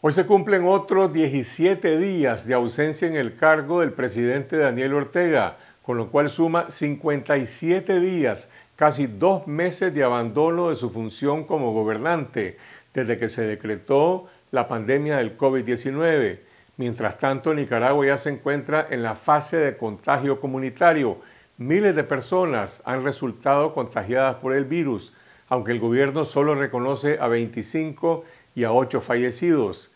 Hoy se cumplen otros 17 días de ausencia en el cargo del presidente Daniel Ortega, con lo cual suma 57 días, casi dos meses de abandono de su función como gobernante, desde que se decretó la pandemia del COVID-19. Mientras tanto, Nicaragua ya se encuentra en la fase de contagio comunitario. Miles de personas han resultado contagiadas por el virus, aunque el gobierno solo reconoce a 25 y a ocho fallecidos.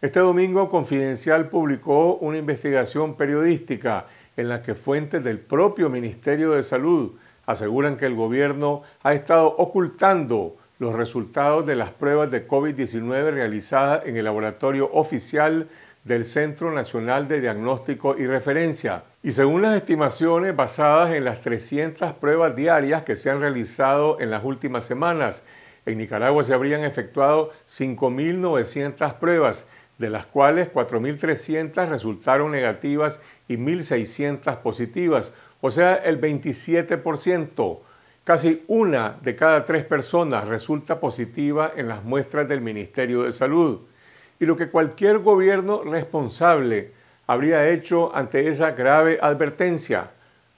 Este domingo Confidencial publicó una investigación periodística en la que fuentes del propio Ministerio de Salud aseguran que el gobierno ha estado ocultando los resultados de las pruebas de COVID-19 realizadas en el laboratorio oficial del Centro Nacional de Diagnóstico y Referencia. Y según las estimaciones basadas en las 300 pruebas diarias que se han realizado en las últimas semanas, en Nicaragua se habrían efectuado 5.900 pruebas, de las cuales 4.300 resultaron negativas y 1.600 positivas, o sea, el 27%. Casi una de cada tres personas resulta positiva en las muestras del Ministerio de Salud. Y lo que cualquier gobierno responsable habría hecho ante esa grave advertencia,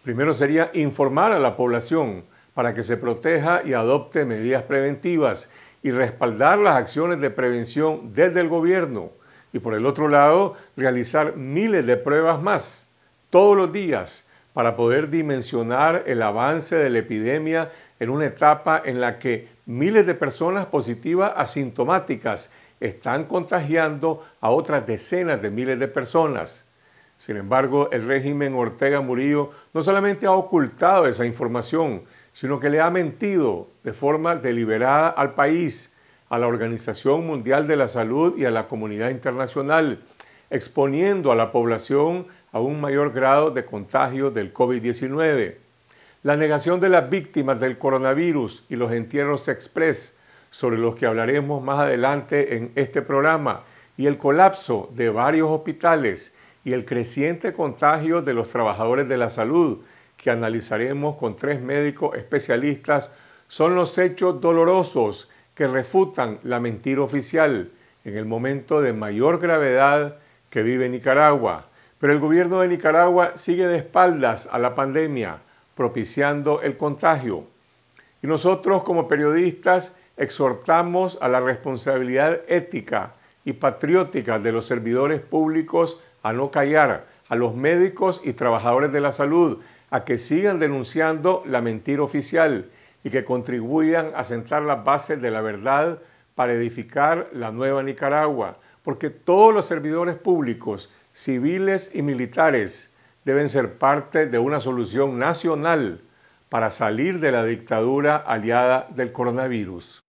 primero sería informar a la población, para que se proteja y adopte medidas preventivas y respaldar las acciones de prevención desde el gobierno. Y por el otro lado, realizar miles de pruebas más todos los días para poder dimensionar el avance de la epidemia en una etapa en la que miles de personas positivas asintomáticas están contagiando a otras decenas de miles de personas. Sin embargo, el régimen Ortega Murillo no solamente ha ocultado esa información, sino que le ha mentido de forma deliberada al país, a la Organización Mundial de la Salud y a la comunidad internacional, exponiendo a la población a un mayor grado de contagio del COVID-19. La negación de las víctimas del coronavirus y los entierros express, sobre los que hablaremos más adelante en este programa, y el colapso de varios hospitales y el creciente contagio de los trabajadores de la salud, que analizaremos con tres médicos especialistas son los hechos dolorosos que refutan la mentira oficial en el momento de mayor gravedad que vive Nicaragua. Pero el gobierno de Nicaragua sigue de espaldas a la pandemia, propiciando el contagio. Y nosotros como periodistas exhortamos a la responsabilidad ética y patriótica de los servidores públicos a no callar, a los médicos y trabajadores de la salud, a que sigan denunciando la mentira oficial y que contribuyan a sentar las bases de la verdad para edificar la nueva Nicaragua, porque todos los servidores públicos, civiles y militares, deben ser parte de una solución nacional para salir de la dictadura aliada del coronavirus.